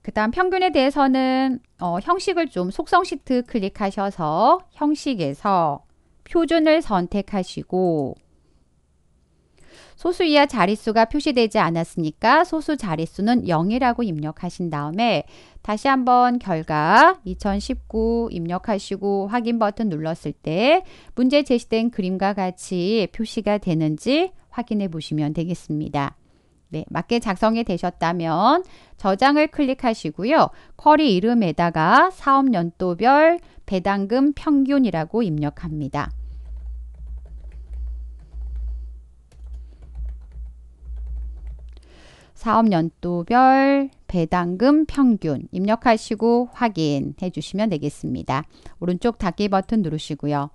그 다음 평균에 대해서는 어, 형식을 좀 속성 시트 클릭하셔서 형식에서 표준을 선택하시고 소수 이하 자릿수가 표시되지 않았으니까 소수 자릿수는 0이라고 입력하신 다음에 다시 한번 결과 2019 입력하시고 확인 버튼 눌렀을 때 문제 제시된 그림과 같이 표시가 되는지 확인해 보시면 되겠습니다. 네, 맞게 작성이 되셨다면 저장을 클릭하시고요. 쿼리 이름에다가 사업 연도별 배당금 평균이라고 입력합니다. 사업 연도별 배당금 평균 입력하시고 확인해 주시면 되겠습니다. 오른쪽 닫기 버튼 누르시고요.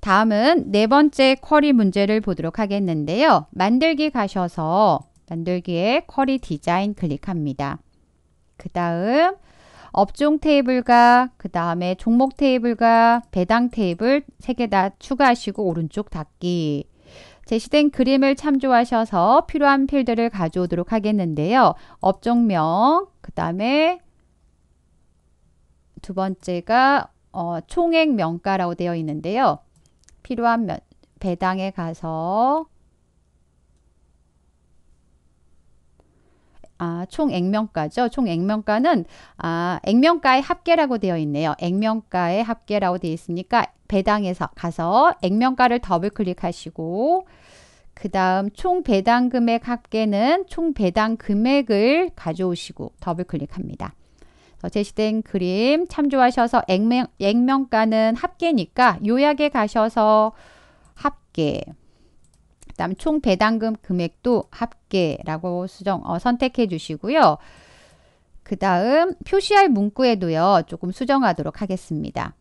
다음은 네 번째 쿼리 문제를 보도록 하겠는데요. 만들기 가셔서 만들기에 쿼리 디자인 클릭합니다. 그 다음 업종 테이블과 그 다음에 종목 테이블과 배당 테이블 3개다 추가하시고 오른쪽 닫기 제시된 그림을 참조하셔서 필요한 필드를 가져오도록 하겠는데요. 업종명, 그 다음에 두 번째가 어, 총액 명가라고 되어 있는데요. 필요한 면, 배당에 가서 아, 총 액면가죠. 총 액면가는 아, 액면가의 합계라고 되어 있네요. 액면가의 합계라고 되어 있으니까 배당에서 가서 액면가를 더블 클릭하시고 그 다음 총 배당 금액 합계는 총 배당 금액을 가져오시고 더블 클릭합니다. 제시된 그림 참조하셔서 액면, 액면가는 합계니까 요약에 가셔서 합계 그 다음 총 배당금 금액도 합계라고 수정 어, 선택해 주시고요. 그 다음 표시할 문구에도요. 조금 수정하도록 하겠습니다.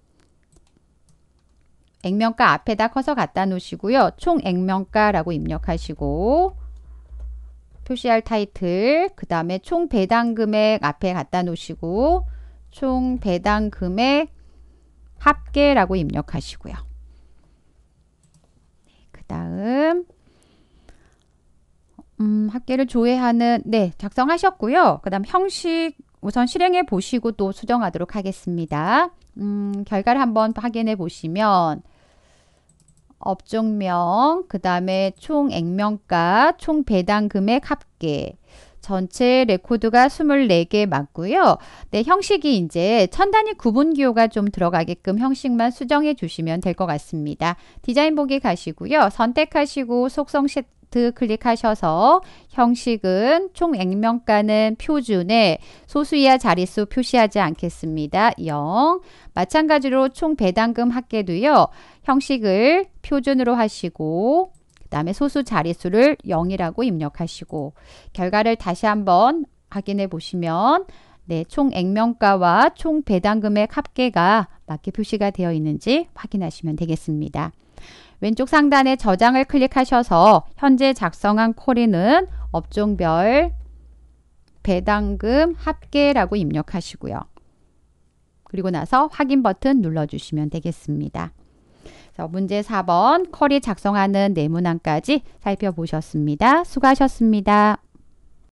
액면가 앞에다 커서 갖다 놓으시고요. 총 액면가라고 입력하시고 표시할 타이틀 그 다음에 총 배당 금액 앞에 갖다 놓으시고 총 배당 금액 합계라고 입력하시고요. 그 다음 음, 합계를 조회하는 네 작성하셨고요. 그 다음 형식 우선 실행해 보시고 또 수정하도록 하겠습니다. 음, 결과를 한번 확인해 보시면 업종명, 그 다음에 총 액면가, 총 배당 금액 합계. 전체 레코드가 24개 맞고요. 네, 형식이 이제 천 단위 구분 기호가 좀 들어가게끔 형식만 수정해 주시면 될 것 같습니다. 디자인 보기 가시고요. 선택하시고 속성 드 클릭하셔서 형식은 총 액면가는 표준에 소수 이하 자릿수 표시하지 않겠습니다. 0. 마찬가지로 총 배당금 합계도요. 형식을 표준으로 하시고 그 다음에 소수 자릿수를 0이라고 입력하시고 결과를 다시 한번 확인해 보시면 네, 총 액면가와 총 배당금액 합계가 맞게 표시가 되어 있는지 확인하시면 되겠습니다. 왼쪽 상단에 저장을 클릭하셔서 현재 작성한 콜리는 업종별 배당금 합계라고 입력하시고요. 그리고 나서 확인 버튼 눌러주시면 되겠습니다. 문제 4번 쿼리 작성하는 네문항까지 살펴보셨습니다. 수고하셨습니다.